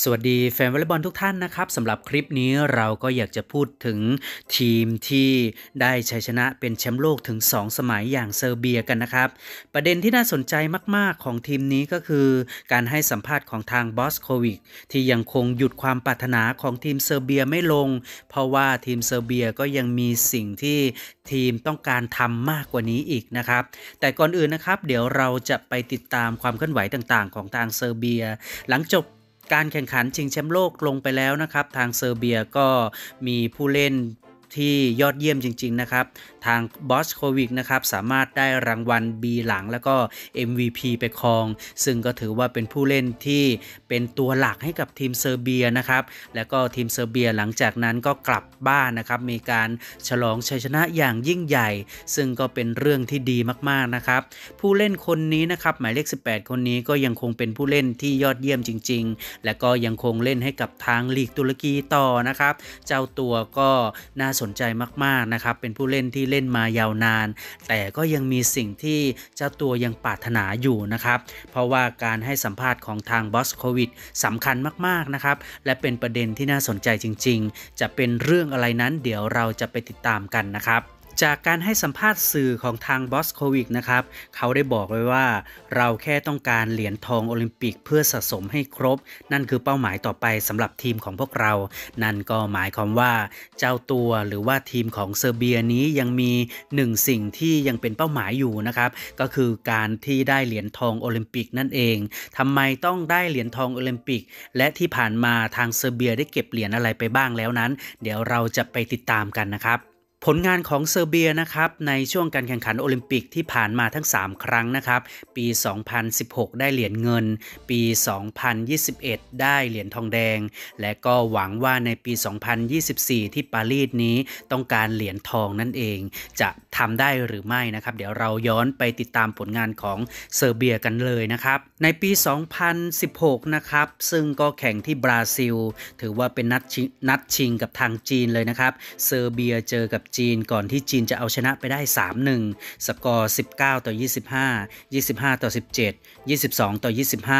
สวัสดีแฟนวอลเลย์บอลทุกท่านนะครับสำหรับคลิปนี้เราก็อยากจะพูดถึงทีมที่ได้ชัยชนะเป็นแชมป์โลกถึง 2 สมัยอย่างเซอร์เบียกันนะครับ ประเด็นที่น่าสนใจมาก ๆ ของทีมนี้ก็คือ การให้สัมภาษณ์ของทางบอสโควิก ที่ยังคงหยุดความปรารถนาของทีมเซอร์เบียไม่ลง เพราะว่าทีมเซอร์เบียก็ยังมีสิ่งที่ทีมต้องการทำมากกว่านี้อีกนะครับแต่ก่อนอื่นนะครับ เดี๋ยวเราจะไปติดตามความเคลื่อนไหวต่าง ๆ ของทางเซอร์เบีย หลังจบการแข่งขันชิงแชมป์โลก ลงไปแล้วนะครับ ทางเซอร์เบียก็มีผู้เล่นที่ยอดเยี่ยมจริง ๆ นะครับ ทางบอสโควิกนะครับ สามารถได้รางวัล B หลังแล้วก็ MVP ไปครอง ซึ่งก็ถือว่าเป็นผู้เล่นที่เป็นตัวหลักให้กับทีมเซอร์เบียนะครับ แล้วก็ทีมเซอร์เบียหลังจากนั้นก็กลับบ้านนะครับ มีการฉลองชัยชนะอย่างยิ่งใหญ่ ซึ่งก็เป็นเรื่องที่ดีมาก ๆ นะครับ ผู้เล่นคนนี้นะครับ หมายเลข 18 คนนี้ก็ยังคงเป็นผู้เล่นที่ยอดเยี่ยมจริง ๆ และก็ยังคงเล่นให้กับทางลีกตุรกีต่อนะครับ เจ้าตัวก็น่าสสนใจมาก ๆ นะครับ เป็นผู้เล่นที่เล่นมายาวนาน แต่ก็ยังมีสิ่งที่เจ้าตัวยังปรารถนาอยู่นะครับ เพราะว่าการให้สัมภาษณ์ของทางบอสโควิดสำคัญมากๆ นะครับ และเป็นประเด็นที่น่าสนใจจริง ๆ จะเป็นเรื่องอะไรนั้นเดี๋ยวเราจะไปติดตามกันนะครับจากการให้สัมภาษณ์สื่อของทางบอสโควิกนะครับ เขาได้บอกไว้ว่า เราแค่ต้องการเหรียญทองโอลิมปิกเพื่อสะสมให้ครบ นั่นคือเป้าหมายต่อไปสำหรับทีมของพวกเรา นั่นก็หมายความว่าเจ้าตัวหรือว่าทีมของเซอร์เบียนี้ยังมีหนึ่งสิ่งที่ยังเป็นเป้าหมายอยู่นะครับก็คือการที่ได้เหรียญทองโอลิมปิกนั่นเองทำไมต้องได้เหรียญทองโอลิมปิก และที่ผ่านมาทางเซอร์เบียได้เก็บเหรียญอะไรไปบ้างแล้วนั้น เดี๋ยวเราจะไปติดตามกันนะครับผลงานของเซอร์เบียนะครับในช่วงการแข่งขันโอลิมปิกที่ผ่านมาทั้ง 3 ครั้งนะครับปี 2016 ได้เหรียญเงิน ปี 2021 ได้เหรียญทองแดง และก็หวังว่าในปี 2024 ที่ปารีสนี้ต้องการเหรียญทองนั่นเอง จะทำได้หรือไม่นะครับเดี๋ยวเราย้อนไปติดตามผลงานของเซอร์เบียกันเลยนะครับในปี 2016 นะครับซึ่งก็แข่งที่บราซิล ถือว่าเป็นนัดชิงนัดชิงกับทางจีนเลยนะครับเซอร์เบียเจอกับจีนก่อนที่จีนจะเอาชนะไปได้ 3-1 สกอร์19ต่อ25 25ต่อ17 22ต่อ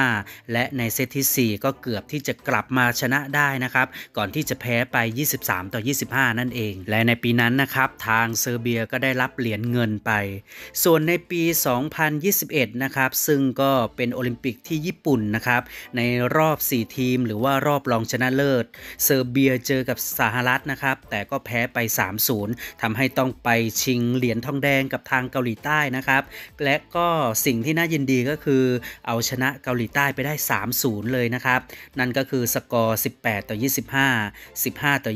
25 และในเซตที่ 4 ก็เกือบที่จะกลับมาชนะได้นะครับ ก่อนที่จะแพ้ไป 23ต่อ25นั่นเอง และในปีนั้นนะครับทางเซอร์เบียก็ได้รับเหรียญเงินไป ส่วนในปี 2021 นะครับ ซึ่งก็เป็นโอลิมปิกที่ญี่ปุ่นนะครับ ในรอบ 4 ทีมหรือว่ารอบรองชนะเลิศ เซอร์เบียเจอกับสหรัฐนะครับแต่ก็แพ้ไป 3-0ทำให้ต้องไปชิงเหรียญทองแดงกับทางเกาหลีใต้นะครับ และก็สิ่งที่น่ายินดีก็คือเอาชนะเกาหลีใต้ไปได้ 3-0 เลยนะครับ นั่นก็คือสกอร์ 18 ต่อ 25 15 ต่อ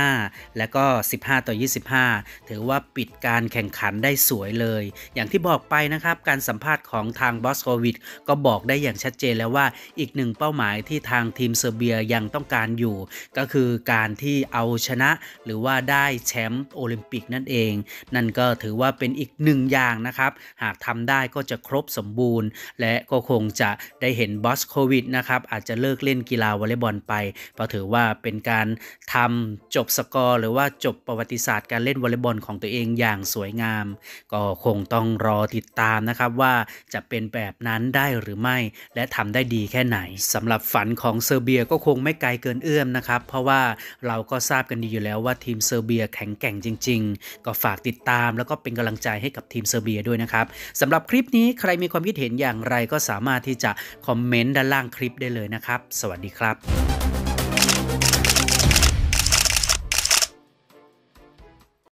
25 และก็ 15 ต่อ 25 ถือว่าปิดการแข่งขันได้สวยเลย อย่างที่บอกไปนะครับ การสัมภาษณ์ของทางบอสโควิดก็บอกได้อย่างชัดเจนแล้วว่าอีกหนึ่งเป้าหมายที่ทางทีมเซอร์เบียยังต้องการอยู่ ก็คือการที่เอาชนะหรือว่าได้แชมป์โโอลิมปิกนั่นเอง นั่นก็ถือว่าเป็นอีกหนึ่งอย่างนะครับ หากทำได้ก็จะครบสมบูรณ์ และก็คงจะได้เห็นบอสโควิดนะครับอาจจะเลิกเล่นกีฬาวอลเลย์บอลไป เพราะถือว่าเป็นการทำจบสกอร์หรือว่าจบประวัติศาสตร์การเล่นวอลเลย์บอลของตัวเองอย่างสวยงาม ก็คงต้องรอติดตามนะครับว่าจะเป็นแบบนั้นได้หรือไม่ และทำได้ดีแค่ไหนสำหรับฝันของเซอร์เบียก็คงไม่ไกลเกินเอื้อมนะครับ เพราะว่าเราก็ทราบกันดีอยู่แล้วว่าทีมเซอร์เบีย แข็งแกร่งจริงจริงๆก็ฝากติดตามแล้วก็เป็นกำลังใจให้กับทีมเซอร์เบียด้วยนะครับสำหรับคลิปนี้ใครมีความคิดเห็นอย่างไรก็สามารถที่จะคอมเมนต์ด้านล่างคลิปได้เลยนะครับ สวัสดีครับ